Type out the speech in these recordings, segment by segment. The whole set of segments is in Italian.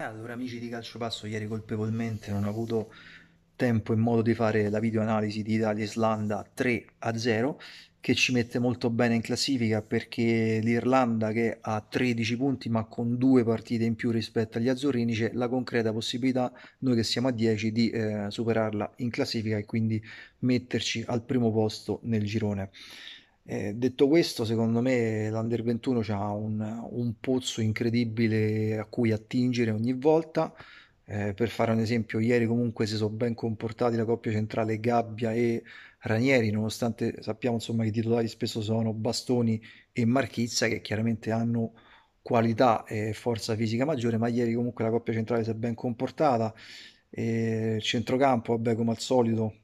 Eh, allora, amici di Calcio Passo, ieri colpevolmente non ho avuto tempo e modo di fare la videoanalisi di Italia-Islanda 3-0, che ci mette molto bene in classifica perché l'Irlanda, che ha 13 punti ma con due partite in più rispetto agli azzurrini, c'è la concreta possibilità, noi che siamo a 10, di eh, superarla in classifica e quindi metterci al primo posto nel girone. Eh, detto questo, secondo me l'Under 21 ha un, un, pozzo incredibile a cui attingere ogni volta. Eh, per fare un esempio, ieri comunque si sono ben comportati la coppia centrale Gabbia e Ranieri, nonostante sappiamo insomma, che i titolari spesso sono Bastoni e Marchizza, che chiaramente hanno qualità e forza fisica maggiore, ma ieri comunque la coppia centrale si è ben comportata. E eh, centrocampo, vabbè, come al solito,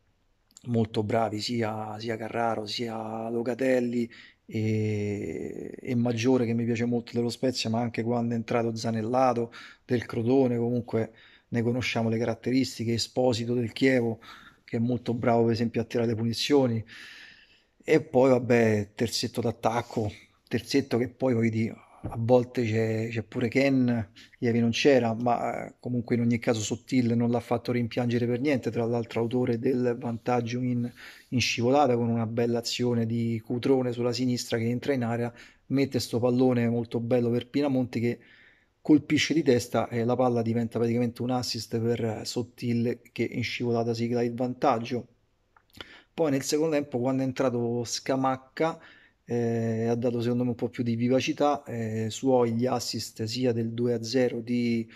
molto bravi sia, sia Carraro sia Locatelli e, e, Maggiore che mi piace molto dello Spezia ma anche quando è entrato Zanellato del Crotone comunque ne conosciamo le caratteristiche Esposito del Chievo che è molto bravo per esempio a tirare le punizioni e poi vabbè terzetto d'attacco terzetto che poi voglio dire a volte c'è, c'è pure Ken, ieri non c'era, ma eh, comunque in ogni caso Sottil non l'ha fatto rimpiangere per niente, tra l'altro autore del vantaggio in, in scivolata con una bella azione di Cutrone sulla sinistra che entra in area, mette sto pallone molto bello per Pinamonti che colpisce di testa e la palla diventa praticamente un assist per Sottil che in scivolata sigla il vantaggio. Poi nel secondo tempo quando è entrato Scamacca eh, ha dato secondo me un po' più di vivacità, eh, suoi gli assist sia del 2-0 di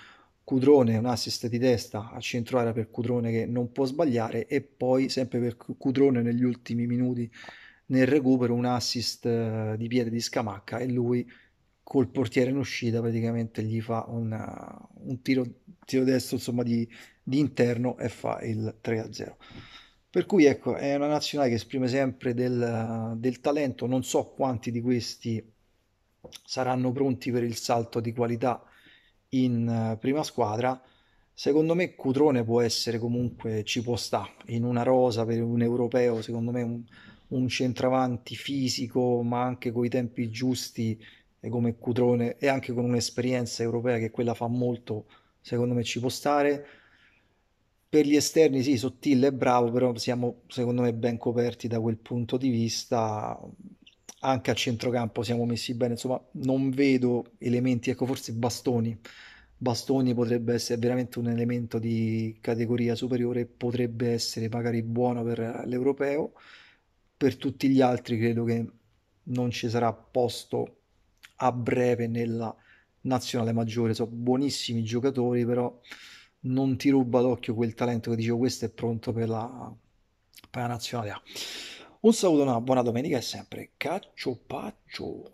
Cudrone, un assist di testa a centro area per Cudrone che non può sbagliare e poi sempre per Cudrone negli ultimi minuti nel recupero un assist eh, di piede di Scamacca e lui col portiere in uscita praticamente gli fa una, un tiro, tiro destro insomma di, di interno e fa il 3-0. Per cui ecco, è una nazionale che esprime sempre del, del talento, non so quanti di questi saranno pronti per il salto di qualità in eh, prima squadra. Secondo me Cutrone può essere comunque, ci può sta in una rosa per un europeo, secondo me un, un centravanti fisico, ma anche con i tempi giusti e come Cutrone e anche con un'esperienza europea che quella fa molto, secondo me ci può stare. Per gli esterni sì, Sottile è bravo, però siamo secondo me ben coperti da quel punto di vista. Anche a centrocampo siamo messi bene, insomma non vedo elementi, ecco forse bastoni. Bastoni potrebbe essere veramente un elemento di categoria superiore, potrebbe essere magari buono per l'europeo. Per tutti gli altri credo che non ci sarà posto a breve nella nazionale maggiore. Sono buonissimi giocatori, però non ti ruba d'occhio quel talento che dicevo questo è pronto per la, per la nazionale A. Un saluto, una buona domenica e sempre caccio paccio.